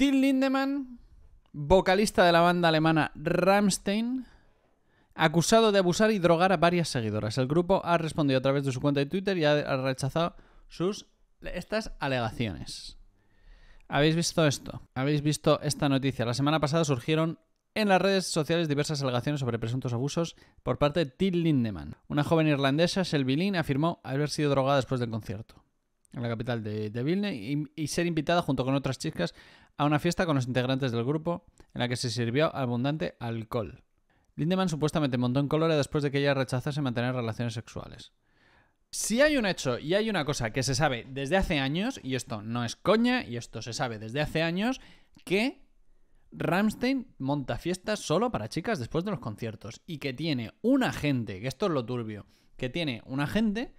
Till Lindemann, vocalista de la banda alemana Rammstein, acusado de abusar y drogar a varias seguidoras. El grupo ha respondido a través de su cuenta de Twitter y ha rechazado sus estas alegaciones. ¿Habéis visto esto? ¿Habéis visto esta noticia? La semana pasada surgieron en las redes sociales diversas alegaciones sobre presuntos abusos por parte de Till Lindemann. Una joven irlandesa, Shelby afirmó haber sido drogada después del concierto en la capital de, de Vilna, y, ser invitada junto con otras chicas a una fiesta con los integrantes del grupo en la que se sirvió abundante alcohol. Lindemann supuestamente montó en colores después de que ella rechazase mantener relaciones sexuales. Si hay un hecho y hay una cosa que se sabe desde hace años, y esto no es coña, y esto se sabe desde hace años, que Rammstein monta fiestas solo para chicas después de los conciertos y que tiene un agente, que esto es lo turbio, que tiene un agente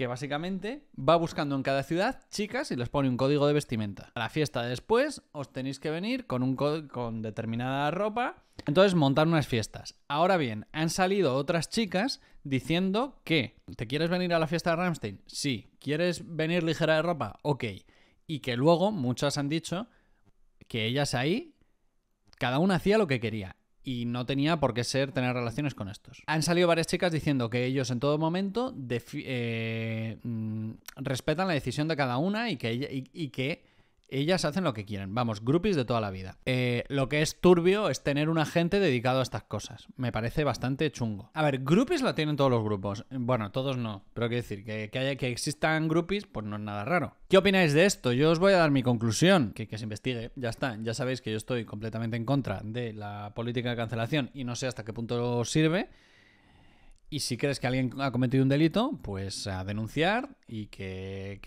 que básicamente va buscando en cada ciudad chicas y les pone un código de vestimenta. A la fiesta después os tenéis que venir con, un con determinada ropa. Entonces montar unas fiestas. Ahora bien, han salido otras chicas diciendo que ¿te quieres venir a la fiesta de Ramstein? Sí. ¿Quieres venir ligera de ropa? Ok. Y que luego muchas han dicho que ellas ahí, cada una hacía lo que quería y no tenía por qué ser tener relaciones con estos. Han salido varias chicas diciendo que ellos en todo momento eh, mm, respetan la decisión de cada una y que, y que ellas hacen lo que quieren, vamos, groupies de toda la vida. Eh, lo que es turbio es tener un agente dedicado a estas cosas. Me parece bastante chungo. A ver, groupies la tienen todos los grupos. Bueno, todos no, pero quiero decir, que, que, haya, que existan groupies, pues no es nada raro. ¿Qué opináis de esto? Yo os voy a dar mi conclusión, que, se investigue, ya está. Ya sabéis que yo estoy completamente en contra de la política de cancelación y no sé hasta qué punto sirve. Y si crees que alguien ha cometido un delito, pues a denunciar y que,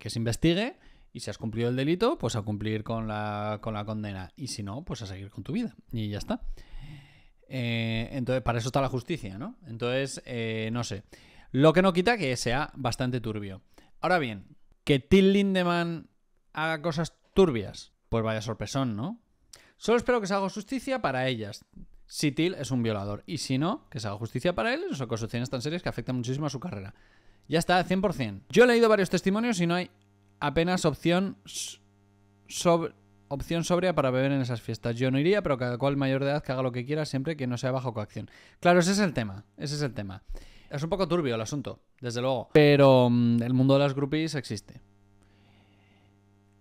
que se investigue y si has cumplido el delito, pues a cumplir con la, condena. Y si no, pues a seguir con tu vida. Y ya está. Eh, entonces, para eso está la justicia, ¿no? Entonces, eh, no sé. Lo que no quita que sea bastante turbio. Ahora bien, que Till Lindemann haga cosas turbias, pues vaya sorpresón, ¿no? Solo espero que se haga justicia para ellas. Si Till es un violador. Y si no, que se haga justicia para él son cosas acusaciones tan serias que afectan muchísimo a su carrera. Ya está, 100%. Yo he leído varios testimonios y no hay apenas opción opción sobria para beber en esas fiestas. Yo no iría, pero cada cual mayor de edad que haga lo que quiera siempre que no sea bajo coacción. Claro, ese es el tema, ese es el tema. Es un poco turbio el asunto, desde luego, pero mm, el mundo de las groupies existe.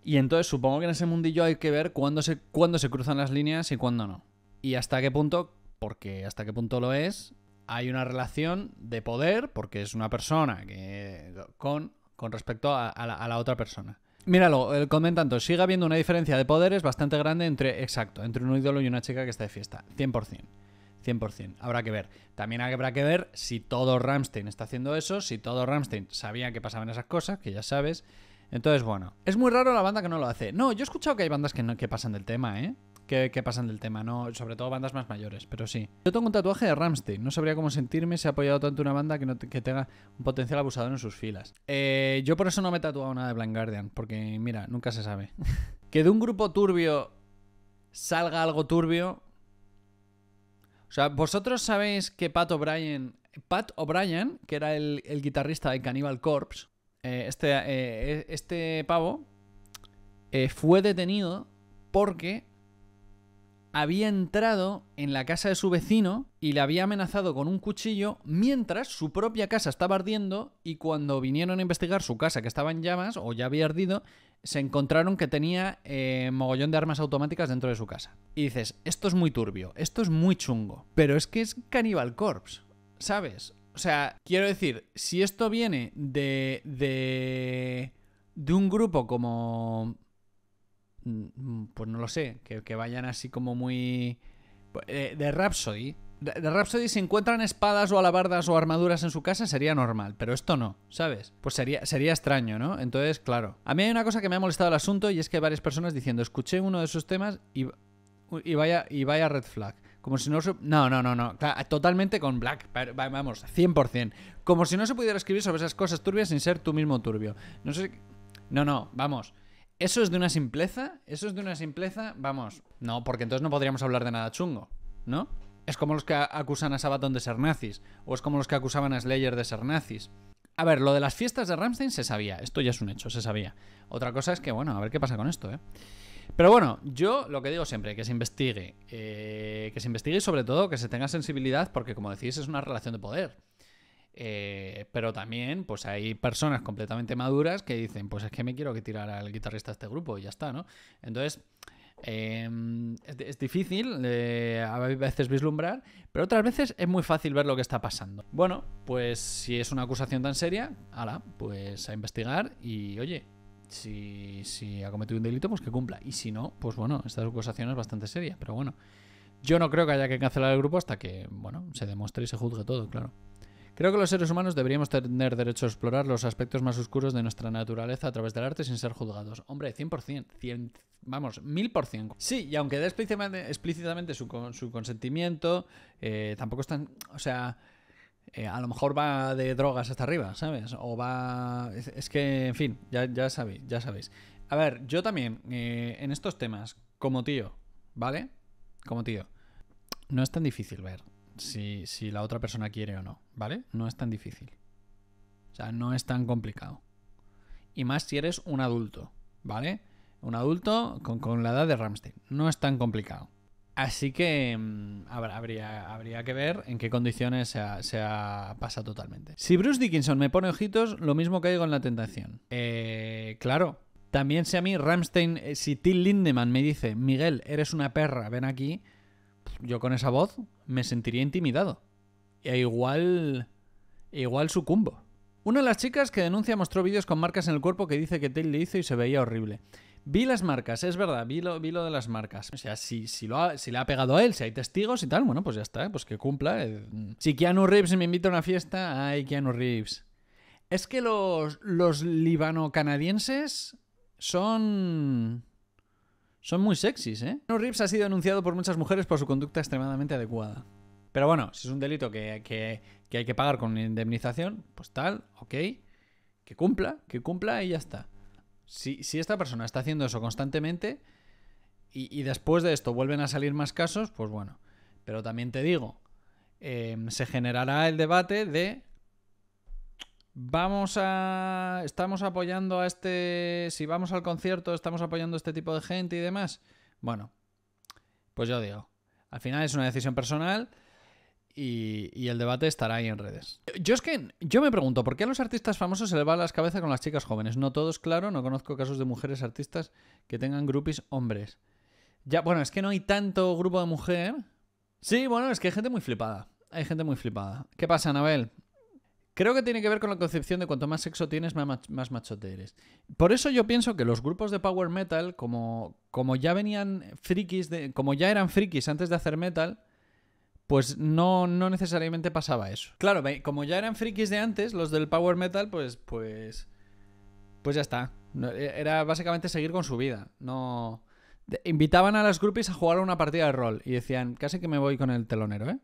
Y entonces supongo que en ese mundillo hay que ver cuándo se, cuándo se cruzan las líneas y cuándo no. Y hasta qué punto, porque hasta qué punto lo es, hay una relación de poder, porque es una persona que con con respecto a, la, otra persona. Míralo, el eh, comentando sigue habiendo una diferencia de poderes bastante grande entre, exacto, entre un ídolo y una chica que está de fiesta, 100%. 100%, habrá que ver. También habrá que ver si todo Ramstein está haciendo eso, si todo Ramstein sabía que pasaban esas cosas, que ya sabes. Entonces, bueno, es muy raro la banda que no lo hace. No, yo he escuchado que hay bandas que, no, que pasan del tema, ¿eh? que, pasan del tema, ¿no? Sobre todo bandas más mayores, pero sí. Yo tengo un tatuaje de Ramstein, no sabría cómo sentirme si ha apoyado tanto una banda que, tenga un potencial abusador en sus filas. Eh, yo por eso no me he tatuado nada de Blind Guardian, porque mira, nunca se sabe. que de un grupo turbio salga algo turbio. O sea, vosotros sabéis que Pat O'Brien. Pat O'Brien, que era el, guitarrista de Cannibal Corpse, eh, este, eh, este pavo fue detenido porque había entrado en la casa de su vecino y le había amenazado con un cuchillo mientras su propia casa estaba ardiendo y cuando vinieron a investigar su casa que estaba en llamas o ya había ardido, se encontraron que tenía eh, mogollón de armas automáticas dentro de su casa. Y dices, esto es muy turbio, esto es muy chungo, pero es que es Cannibal Corpse, ¿sabes? O sea, quiero decir, si esto viene de... de... de un grupo como Mm, pues no lo sé, que, vayan así como muy... Pues, eh, de Rhapsody. De, Rhapsody, si encuentran espadas o alabardas o armaduras en su casa, sería normal, pero esto no, ¿sabes? Pues sería, sería extraño, ¿no? Entonces, claro. A mí hay una cosa que me ha molestado el asunto y es que hay varias personas diciendo, escuché uno de sus temas y, vaya, y vaya red flag. Como si no No, no, no, no. Totalmente con Black. Vamos, 100%. Como si no se pudiera escribir sobre esas cosas turbias sin ser tú mismo turbio. No sé... No, no, vamos. Eso es de una simpleza, eso es de una simpleza, vamos, no, porque entonces no podríamos hablar de nada chungo, ¿no? Es como los que acusan a Sabaton de ser nazis, o es como los que acusaban a Slayer de ser nazis. A ver, lo de las fiestas de Ramstein se sabía, esto ya es un hecho, se sabía. Otra cosa es que, bueno, a ver qué pasa con esto, ¿eh? Pero bueno, yo lo que digo siempre, que se investigue, eh, que se investigue y sobre todo que se tenga sensibilidad, porque como decís, es una relación de poder. Eh, pero también, pues hay personas completamente maduras que dicen, pues es que me quiero que tirar al guitarrista a este grupo y ya está, ¿no? Entonces, em, es, difícil eh, a veces vislumbrar, pero otras veces es muy fácil ver lo que está pasando. Bueno, pues si es una acusación tan seria, ala, pues a investigar y oye, si, si ha cometido un delito, pues que cumpla. Y si no, pues bueno, esta acusación es bastante seria, pero bueno. Yo no creo que haya que cancelar el grupo hasta que, bueno, se demuestre y se juzgue todo, claro. Creo que los seres humanos deberíamos tener derecho a explorar los aspectos más oscuros de nuestra naturaleza a través del arte sin ser juzgados. Hombre, 100%, 100 vamos, 1000%. Sí, y aunque dé explícitamente, su, consentimiento, eh, tampoco están, o sea... Eh, a lo mejor va de drogas hasta arriba, ¿sabes? O va... Es, que, en fin, ya, sabéis, ya sabéis. A ver, yo también, eh, en estos temas, como tío, ¿vale? Como tío, no es tan difícil ver si, la otra persona quiere o no, ¿vale? No es tan difícil. O sea, no es tan complicado. Y más si eres un adulto, ¿vale? Un adulto con, la edad de Ramstein. No es tan complicado. Así que mm, habría, habría, que ver en qué condiciones se, ha, pasa totalmente. Si Bruce Dickinson me pone ojitos, lo mismo que caigo en la tentación. Eh, claro. También si a mí Ramstein, eh, si Till Lindemann me dice, Miguel, eres una perra, ven aquí, yo con esa voz me sentiría intimidado. E igual. E igual sucumbo. Una de las chicas que denuncia mostró vídeos con marcas en el cuerpo que dice que Taylor le hizo y se veía horrible. Vi las marcas, es verdad, vi lo, vi lo de las marcas. O sea, si, si, le ha pegado a él, si hay testigos y tal, bueno, pues ya está, pues que cumpla. Si Keanu Reeves me invita a una fiesta, ay, Keanu Reeves. Es que los, los libano-canadienses son son muy sexys, ¿eh? No Reeves ha sido denunciado por muchas mujeres por su conducta extremadamente adecuada. Pero bueno, si es un delito que, hay que pagar con indemnización, pues tal, ok. Que cumpla, que cumpla y ya está. Si, esta persona está haciendo eso constantemente y, después de esto vuelven a salir más casos, pues bueno. Pero también te digo, eh, se generará el debate de Vamos a. Estamos apoyando a este. Si vamos al concierto, estamos apoyando a este tipo de gente y demás. Bueno, pues yo digo. Al final es una decisión personal. Y, el debate estará ahí en redes. Yo es que yo me pregunto, ¿por qué a los artistas famosos se les va las cabezas con las chicas jóvenes? No todos, claro, no conozco casos de mujeres artistas que tengan groupies hombres. Ya, bueno, es que no hay tanto grupo de mujer. Sí, bueno, es que hay gente muy flipada. Hay gente muy flipada. ¿Qué pasa, Anabel? Creo que tiene que ver con la concepción de cuanto más sexo tienes, más machote eres. Por eso yo pienso que los grupos de power metal, como, como ya venían frikis, de, como ya eran frikis antes de hacer metal, pues no, no necesariamente pasaba eso. Claro, como ya eran frikis de antes, los del power metal, pues, pues, pues ya está. E, era básicamente seguir con su vida. No invitaban a las groupies a jugar una partida de rol y decían, casi que me voy con el telonero, ¿eh?